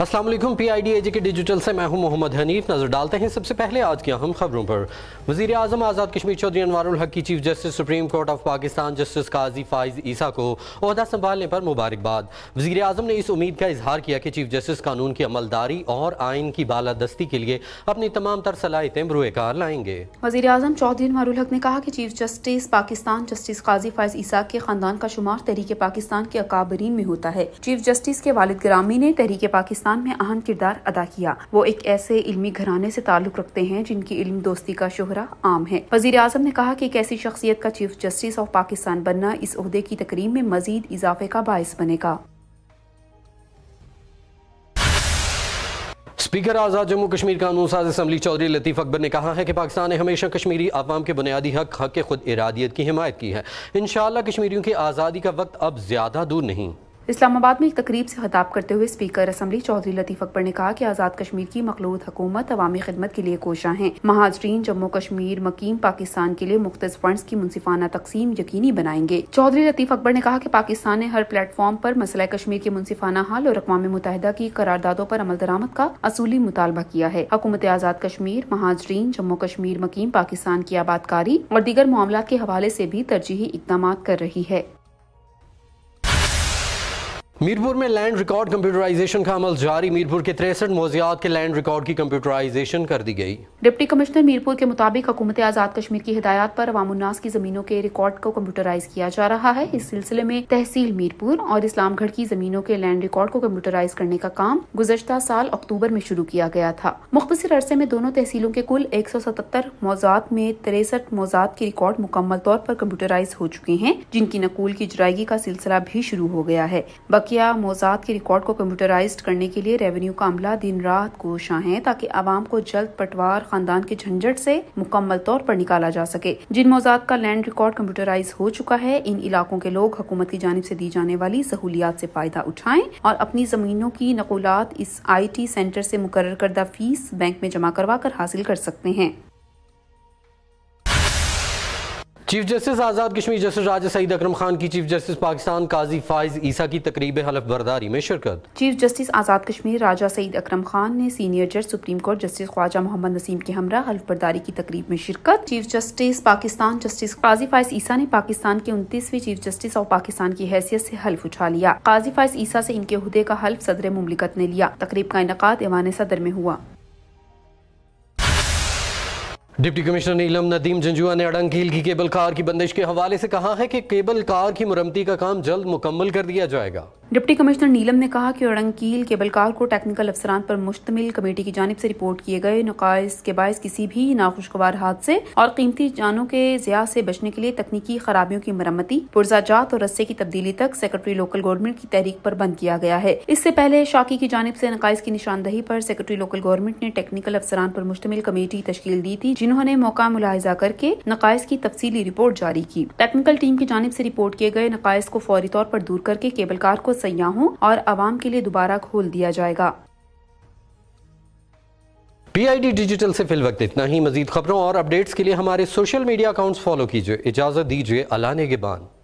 Aslam P I D A J K digital से मैं हूं मोहम्मद हनीफ नजर डालते हैं सबसे पहले आज की अहम खबरों पर वजीर अजम आज़ाद कश्मीर चौधरी अनवारुल हक की chief justice supreme court of Pakistan justice Qazi Faez Isa को अहदा संभालने पर मुबारकबाद वजी अजम ने इस उम्मीद का इजहार किया कि चीफ जस्टिस कानून की अमलदारी और आइन की बालादस्ती के लिए अपनी तमाम तर सलाहितें बरूकार लाएंगे वजी अजम चौधरी अनवारुल हक ने कहा कि chief justice Pakistan justice Qazi Faez Isa के खानदान का शुमार तहरीक पाकिस्तान के अकाबरीन में होता है चीफ जस्टिस के वालद ग्रामी ने तहरीक पाकिस्तान पाकिस्तान में अहम किरदार अदा किया वो एक ऐसे इलमी घराने से ताल्लुक रखते हैं जिनकी इल्म दोस्ती का शोहरा आम है वजीर आजम ने कहा की एक ऐसी शख्सियत का चीफ जस्टिस ऑफ पाकिस्तान बनना इस अहदे की तकरीब में मजीद इजाफे का बायस बनेगा स्पीकर आज़ाद जम्मू कश्मीर कानून साज असम्बली चौधरी लतीफ़ अकबर ने कहा है कि पाकिस्तान ने हमेशा कश्मीरी आवाम के बुनियादी हक हक खुद इरादियत की हिमायत की है इन कश्मीरियों की आज़ादी का वक्त अब ज़्यादा दूर नहीं इस्लामाबाद में एक तकरीब से खिताब करते हुए स्पीकर असम्बली चौधरी लतीफ अकबर ने कहा कि आज़ाद कश्मीर की मखलूत हुकूमत अवामी खिदमत के लिए कोशा है महाजरीन जम्मू कश्मीर मकीम पाकिस्तान के लिए मुख्त फंड की मुनसिफाना तकसीम यकीनी बनाएंगे चौधरी लतीफ अकबर ने कहा की पाकिस्तान ने हर प्लेटफॉर्म आरोप मसला कश्मीर के मुनसिफाना हाल और अकवा मुतहदा की करारदादों पर अमल दरामद का असूली मुतालबा किया है हुकूमत आज़ाद कश्मीर महाजरीन जम्मू कश्मीर मकीम पाकिस्तान की आबादकारी और दीगर मामला के हवाले ऐसी भी तरजीही इकदाम कर रही है मीरपुर में लैंड रिकॉर्ड कंप्यूटराइजेशन का अमल जारी मीरपुर के तिरसठ मोजियात के लैंड रिकॉर्ड की कंप्यूटराइजेशन कर दी गई डिप्टी कमिश्नर मीरपुर के मुताबिक हुकूमत आज़ाद कश्मीर की हिदायत पर अवामनास की जमीनों के रिकॉर्ड को कंप्यूटराइज किया जा रहा है इस सिलसिले में तहसील मीरपुर और इस्लामगढ़ की जमीनों के लैंड रिकॉर्ड को कंप्यूटराइज करने का काम गुजशत साल अक्टूबर में शुरू किया गया था मुख्तर अरसे में दोनों तहसीलों के कुल एक सौ सतर मौजात में तिरसठ मौजात के रिकॉर्ड मुकम्मल तौर पर कंप्यूटराइज हो चुके हैं जिनकी नकूल की जराइगी का सिलसिला भी शुरू हो गया है बकिया मौजाद के रिकॉर्ड को कंप्यूटराइज करने के लिए रेवेन्यू का अमला दिन रात कोशा है ताकि आवाम को जल्द पटवार खानदान के झंझट से मुकम्मल तौर पर निकाला जा सके जिन मोजात का लैंड रिकॉर्ड कंप्यूटराइज हो चुका है इन इलाकों के लोग हुकूमत की जानब से दी जाने वाली सहूलियात ऐसी फायदा उठाएं और अपनी जमीनों की नकूलात इस आई टी सेंटर ऐसी मुकर करदा फीस बैंक में जमा करवा कर हासिल कर सकते हैं chief justice Azad Kashmir justice Raja Saeed Akram Khan की चीफ जस्टिस पाकिस्तान काजी फाइज ईसा की तकरीब हलफ बर्दारी में शिरकत चीफ जस्टिस आज़ाद कश्मीर राजा सईद अकरम खान ने सीनियर जज supreme court justice Khawaja Mohammad Naseem के हमरा हलफ बर्दारी की तकरीब में शिरकत chief justice Pakistan justice Qazi Faez Isa ने पाकिस्तान के उनतीसवीं चीफ जस्टिस और पाकिस्तान की हैसियत ऐसी हल्फ उठा लिया काजी फाइज ईसा ऐसी इनके अहदे का हल्फ सदर मुमलिकत ने लिया तकरीब का इनका ईवान सदर में हुआ डिप्टी कमिश्नर नीलम नदीम जंजुआ ने अड़ंग की केबल कार की बंदिश के हवाले से कहा है कि केबल कार की मुरम्मती का काम जल्द मुकम्मल कर दिया जाएगा डिप्टी कमिश्नर नीलम ने कहा कि औरंगकील के बलकार को टेक्निकल अफसरान पर मुश्तमिल कमेटी की जानब से रिपोर्ट किए गए नकाइस के बायस किसी भी नाखुशगवार हादसे और कीमती जानों के जिया से बचने के लिए तकनीकी खराबियों की मरम्मती जात और रस्से की तब्दीली तक सेक्रेटरी लोकल गवर्नमेंट की तहरीक पर बंद किया गया है इससे पहले शाकी की जानब से नकाइस की निशानदही पर सेक्रेटरी लोकल गवर्नमेंट ने टेक्निकल अफसरान पर मुश्तमिल कमेटी तश्कील दी थी जिन्होंने मौका मुलाहजा करके नकाइस की तफसीली रिपोर्ट जारी की टेक्निकल टीम की जानब से रिपोर्ट किए गए नकाइस को फौरी तौर पर दूर करके केबल कार को सयाहों और आवाम के लिए दोबारा खोल दिया जाएगा डी डिजिटल से फिल वक्त इतना ही मजीद खबरों और अपडेट्स के लिए हमारे सोशल मीडिया अकाउंट्स फॉलो कीजिए इजाजत दीजिए अलाने के बाद